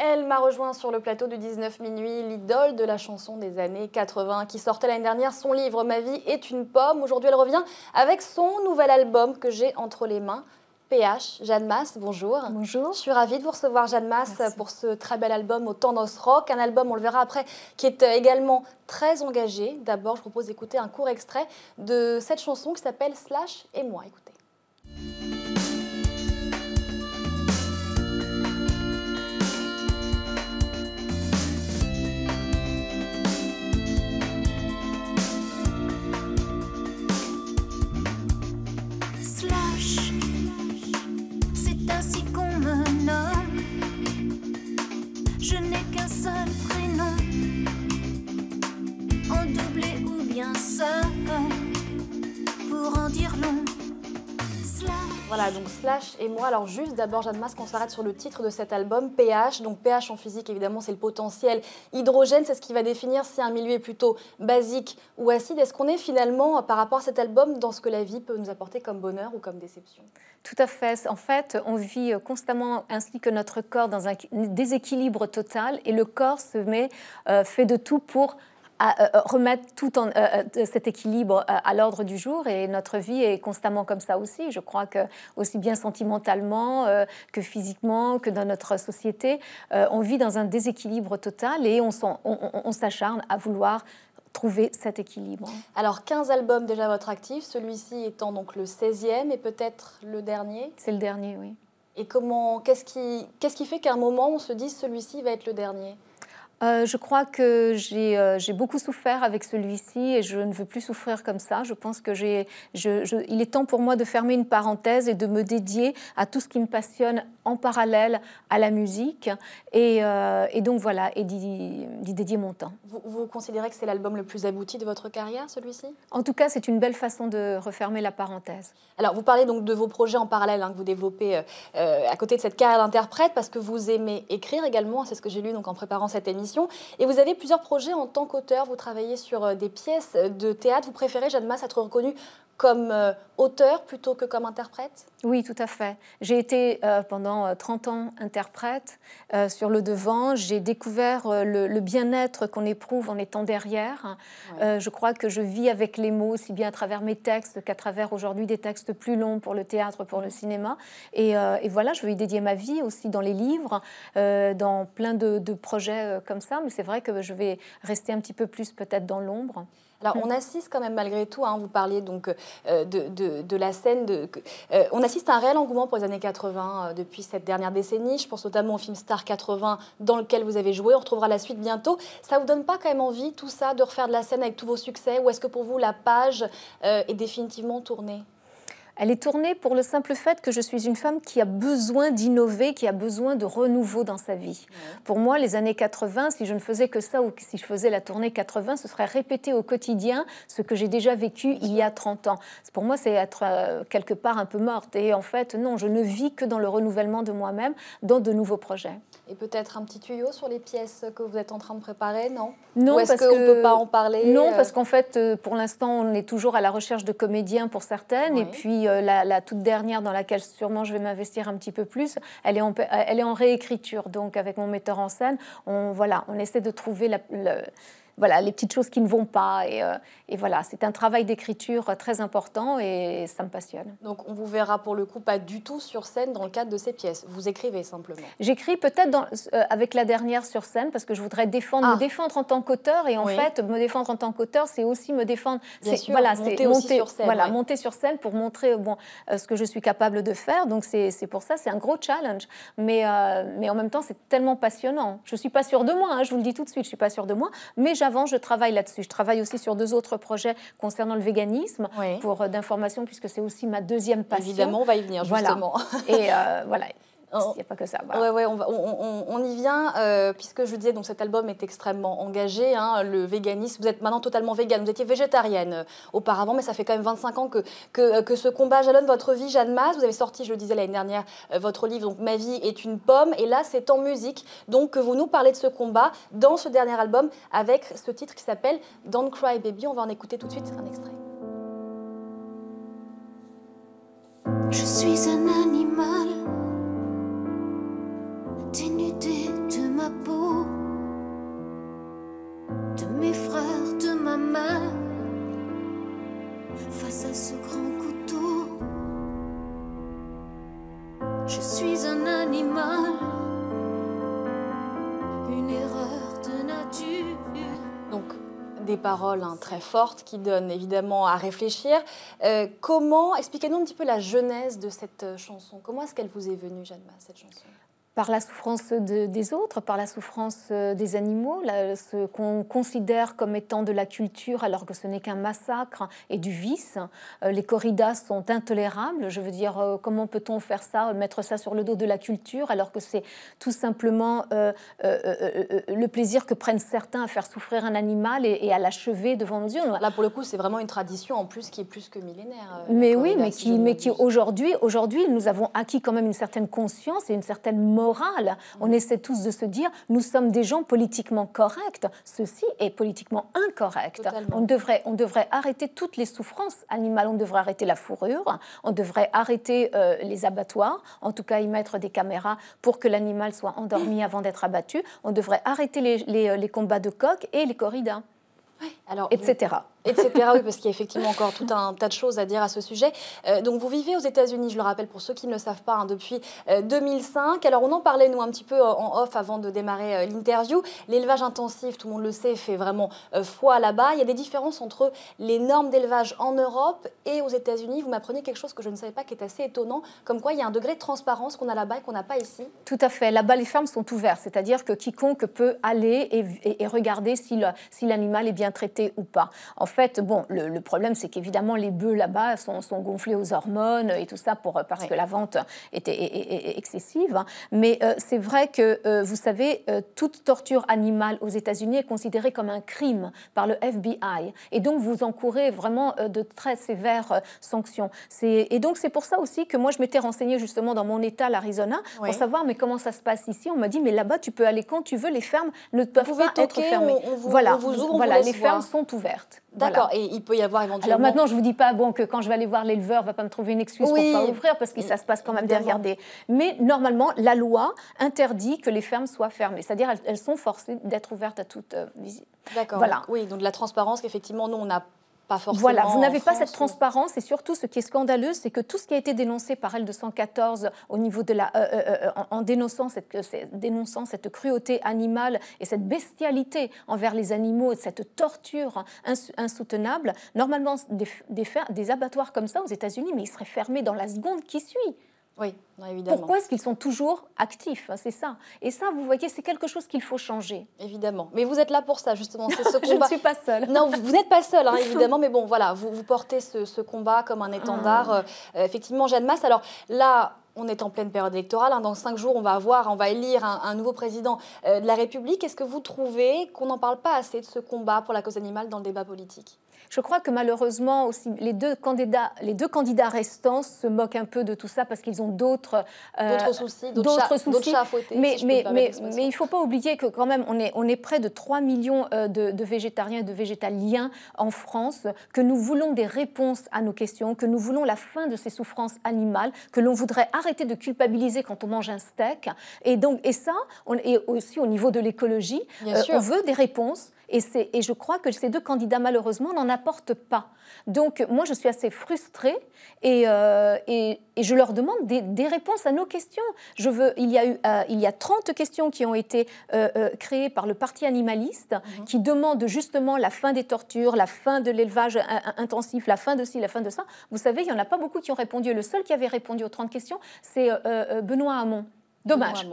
Elle m'a rejoint sur le plateau du 19 minuit, l'idole de la chanson des années 80 qui sortait l'année dernière son livre Ma vie est une pomme. Aujourd'hui, elle revient avec son nouvel album que j'ai entre les mains. PH, Jeanne Masse, bonjour. Bonjour. Je suis ravie de vous recevoir, Jeanne Masse, pour ce très bel album au tendances rock. Un album, on le verra après, qui est euh, également très engagé. D'abord, je propose d'écouter un court extrait de cette chanson qui s'appelle Slash et moi. Écoutez. donc Slash et moi. Alors juste d'abord, Jeanne Masque, on s'arrête sur le titre de cet album, pH. Donc pH en physique, évidemment, c'est le potentiel. Hydrogène, c'est ce qui va définir si un milieu est plutôt basique ou acide. Est-ce qu'on est finalement, par rapport à cet album, dans ce que la vie peut nous apporter comme bonheur ou comme déception Tout à fait. En fait, on vit constamment, ainsi que notre corps, dans un déséquilibre total. Et le corps se met, euh, fait de tout pour à, euh, euh, remettre tout euh, cet équilibre à l'ordre du jour. Et notre vie est constamment comme ça aussi. Je crois que aussi bien sentimentalement que physiquement, que dans notre société, on vit dans un déséquilibre total et on, s'acharne à vouloir trouver cet équilibre. Alors 15 albums déjà à votre actif, celui-ci étant donc le 16e et peut-être le dernier C'est le dernier, oui. Et comment, qu'est-ce qui, qu'est-ce qui fait qu'à un moment on se dit celui-ci va être le dernier euh, je crois que euh, j'ai beaucoup souffert avec celui-ci et je ne veux plus souffrir comme ça. Je pense que il est temps pour moi de fermer une parenthèse et de me dédier à tout ce qui me passionne en parallèle à la musique et, euh, donc voilà et d'y dédier mon temps. Vous, considérez que c'est l'album le plus abouti de votre carrière, celui-ci En tout cas, c'est une belle façon de refermer la parenthèse. Alors, vous parlez donc de vos projets en parallèle hein, que vous développez à côté de cette carrière d'interprète parce que vous aimez écrire également. C'est ce que j'ai lu donc en préparant cette émission et vous avez plusieurs projets en tant qu'auteur. Vous travaillez sur euh, des pièces de théâtre. Vous préférez, à être reconnu comme euh, auteur plutôt que comme interprète Oui, tout à fait. J'ai été euh, pendant 30 euh, ans interprète sur le devant. J'ai découvert le, bien-être qu'on éprouve en étant derrière. je crois que je vis avec les mots, aussi bien à travers mes textes qu'à travers aujourd'hui des textes plus longs pour le théâtre, pour le mm. cinéma. Et, voilà, je veux y dédier ma vie aussi dans les livres, dans plein de projets comme ça. Mais c'est vrai que je vais rester un petit peu plus peut-être dans l'ombre. Alors mm. on assiste quand même malgré tout, hein, vous parliez donc euh, de, la scène, de, euh, on assiste à un réel engouement pour les années 80 euh, depuis cette dernière décennie. Je pense notamment au film Star 80 dans lequel vous avez joué, on retrouvera la suite bientôt. Ça vous donne pas quand même envie tout ça de refaire de la scène avec tous vos succès ou est-ce que pour vous la page est définitivement tournée elle est tournée pour le simple fait que je suis une femme qui a besoin d'innover, qui a besoin de renouveau dans sa vie. Pour moi, les années 80, si je ne faisais que ça ou si je faisais la tournée 80, ce serait répéter au quotidien ce que j'ai déjà vécu il y a 30 ans. Pour moi, c'est être euh, quelque part un peu morte. Et en fait, non, je ne vis que dans le renouvellement de moi-même, dans de nouveaux projets. Et peut-être un petit tuyau sur les pièces que vous êtes en train de préparer, non Non, parce qu'on ne peut pas en parler Non, euh parce qu'en fait, euh, pour l'instant, on est toujours à la recherche de comédiens pour certaines. Et puis, euh, la, toute dernière, dans laquelle sûrement je vais m'investir un petit peu plus, elle est en, elle est en réécriture. Donc, avec mon metteur en scène, on, voilà, on essaie de trouver la, la voilà, les petites choses qui ne vont pas. Euh, et, voilà, c'est un travail d'écriture très important et ça me passionne. Donc on vous verra pour le coup pas du tout sur scène dans le cadre de ces pièces. Vous écrivez simplement. J'écris peut-être euh, avec la dernière sur scène parce que je voudrais défendre, me ah. défendre en tant qu'auteur et en fait me défendre en tant qu'auteur, c'est aussi me défendre. voilà, monter, monter, sur scène. monter sur scène pour montrer bon euh, ce que je suis capable de faire. Donc c'est pour ça, c'est un gros challenge. Mais mais en même temps, c'est tellement passionnant. Je ne suis pas sûre de moi. Hein, je vous le dis tout de suite, je ne suis pas sûre de moi. Mais avant, je travaille là-dessus. Je travaille aussi sur deux autres projets concernant le véganisme pour euh, d'informations puisque c'est aussi ma deuxième passion. Évidemment, on va y venir justement. Euh, voilà. Et voilà. Oh. Il n'y a pas que ça. on, y vient, euh, puisque je disais, donc cet album est extrêmement engagé, hein, le véganisme. Vous êtes maintenant totalement végane, vous étiez végétarienne euh, auparavant, mais ça fait quand même 25 ans que, euh, que, ce combat jalonne votre vie, Jeanne Masse. Vous avez sorti, je le disais l'année dernière, votre livre, donc Ma vie est une pomme, et là c'est en musique, donc que vous nous parlez de ce combat dans ce dernier album avec ce titre qui s'appelle Don't Cry Baby. On va en écouter tout de suite un extrait. Je suis un animal des paroles hein, très fortes qui donnent évidemment à réfléchir. Euh, comment, expliquez-nous un petit peu la genèse de cette euh, chanson. Comment est-ce qu'elle vous est venue, Jeanne cette chanson par la souffrance des autres, par la souffrance euh, des animaux, ce qu'on considère comme étant de la culture alors que ce n'est qu'un massacre et du vice. Euh, les corridas sont intolérables. Je veux dire, euh, comment peut-on faire ça, mettre ça sur le dos de la culture alors que c'est tout simplement le plaisir que prennent certains à faire souffrir un animal et, à l'achever devant Dieu. Là, pour le coup, c'est vraiment une tradition en plus qui est plus que millénaire. Mais oui, mais qui, qui aujourd'hui, aujourd'hui, nous avons acquis quand même une certaine conscience et une certaine mort on essaie tous de se dire, nous sommes des gens politiquement corrects. Ceci est politiquement incorrect. On devrait, on devrait arrêter toutes les souffrances animales. On devrait arrêter la fourrure. On devrait arrêter euh, les abattoirs. En tout cas, y mettre des caméras pour que l'animal soit endormi avant d'être abattu. On devrait arrêter les, euh, combats de coqs et les corridas etc. etc. oui, parce qu'il y a effectivement encore tout un tas de choses à dire à ce sujet. Euh, donc, vous vivez aux États-Unis, je le rappelle pour ceux qui ne le savent pas, hein, depuis 2005. Euh, Alors, on en parlait nous un petit peu euh, en off avant de démarrer l'interview. L'élevage intensif, tout le monde le sait, fait vraiment foi là-bas. Il y a des différences entre les normes d'élevage en Europe et aux États-Unis. Vous m'apprenez quelque chose que je ne savais pas, qui est assez étonnant, comme quoi il y a un degré de transparence qu'on a là-bas et qu'on n'a pas ici. Tout à fait. Là-bas, les fermes sont ouvertes, c'est-à-dire que quiconque peut aller et, regarder si l'animal est bien traité ou pas. En fait, bon, le, problème, c'est qu'évidemment, les bœufs là-bas sont, gonflés aux hormones et tout ça pour, euh, parce que la vente était excessive. Mais euh, c'est vrai que, euh, vous savez, toute torture animale aux États-Unis est considérée comme un crime par le FBI. Et donc, vous encourez vraiment de très sévères sanctions. Et donc, c'est pour ça aussi que moi, je m'étais renseignée justement dans mon État, l'Arizona, pour savoir, mais comment ça se passe ici On m'a dit, mais là-bas, tu peux aller quand tu veux, les fermes ne peuvent pas être fermées. voilà, voilà. les fermes sont ouvertes. D'accord, et il peut y avoir éventuellement. Alors maintenant, je ne vous dis pas bon, que quand je vais aller voir l'éleveur, va pas me trouver une excuse pour ne pas ouvrir, parce que ça se passe quand même derrière des. Mais normalement, la loi interdit que les fermes soient fermées. C'est-à-dire, elles, sont forcées d'être ouvertes à toute euh, visite. D'accord. Voilà. Oui, donc de la transparence qu'effectivement, nous, on a... Voilà, vous n'avez pas cette transparence et surtout ce qui est scandaleux, c'est que tout ce qui a été dénoncé par L214 au niveau de la, euh, euh, euh, en, dénonçant cette, dénonçant cette cruauté animale et cette bestialité envers les animaux et cette torture insoutenable, normalement des, des, des abattoirs comme ça aux États-Unis, mais ils seraient fermés dans la seconde qui suit. Oui, évidemment. Pourquoi est-ce qu'ils sont toujours actifs hein, C'est ça. Et ça, vous voyez, c'est quelque chose qu'il faut changer. Évidemment. Mais vous êtes là pour ça, justement. C'est ce combat. Je ne suis pas seule. Non, vous, n'êtes pas seule, hein, évidemment. Mais bon, voilà, vous, portez ce, combat comme un étendard. Ah. Euh, effectivement, Jeanne Masse. Alors là, on est en pleine période électorale. Hein, dans cinq jours, on va avoir, on va élire un nouveau président euh, de la République. Est-ce que vous trouvez qu'on n'en parle pas assez de ce combat pour la cause animale dans le débat politique je crois que malheureusement aussi les deux candidats, les deux candidats restants se moquent un peu de tout ça parce qu'ils ont d'autres soucis, mais, il ne faut pas oublier que quand même on est on est près de 3 millions euh, de, végétariens et de végétaliens en France, que nous voulons des réponses à nos questions, que nous voulons la fin de ces souffrances animales, que l'on voudrait arrêter de culpabiliser quand on mange un steak. Et donc et ça, et aussi au niveau de l'écologie, euh, on veut des réponses et, et je crois que ces deux candidats, malheureusement, n'en apportent pas. Donc, moi, je suis assez frustrée et, euh, et, je leur demande des, réponses à nos questions. Je veux, il, y a eu, euh, il y a 30 questions qui ont été euh, créées par le Parti animaliste mhm. qui demande justement la fin des tortures, la fin de l'élevage intensif, la fin de ci, la fin de ça. Vous savez, il n'y en a pas beaucoup qui ont répondu. Le seul qui avait répondu aux 30 questions, c'est Benoît Hamon. Dommage.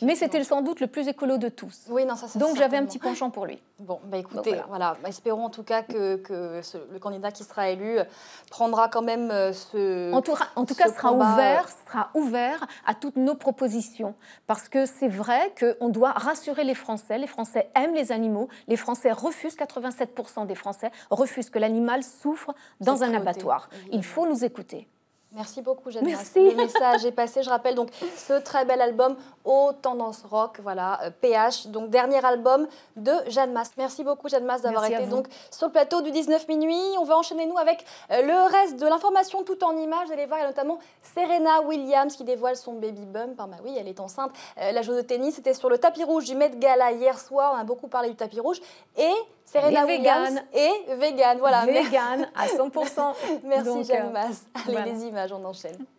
mais c'était sans doute le plus écolo de tous. Oui, non, Donc j'avais un petit penchant pour lui. Bon, bah écoutez, voilà. Bah, espérons en tout cas que, le candidat qui sera élu euh, prendra quand même euh, ce. En tout, en tout cas, sera ouvert, euh, sera ouvert à toutes nos propositions. Parce que c'est vrai qu'on doit rassurer les Français. Les Français aiment les animaux. Les Français refusent, 87% des Français refusent que l'animal souffre dans un abattoir. Il faut nous écouter. Merci beaucoup, Jeanne. Merci. Le message est passé. Je rappelle donc ce très bel album aux tendances rock, voilà, PH, euh, donc dernier album de Jeanne Masse. Merci beaucoup, Jeanne Masse, d'avoir été donc sur le plateau du 19 minuit. On va enchaîner, nous, avec euh, le reste de l'information tout en images. Vous allez voir, notamment Serena Williams qui dévoile son baby bump. Ah, bah oui, elle est enceinte. Euh, la joueuse de tennis était sur le tapis rouge du Met Gala hier soir. On a beaucoup parlé du tapis rouge. Et Serena vegan et vegan, voilà. Vegan à 100%. Merci euh, masse. Allez, les images, on enchaîne.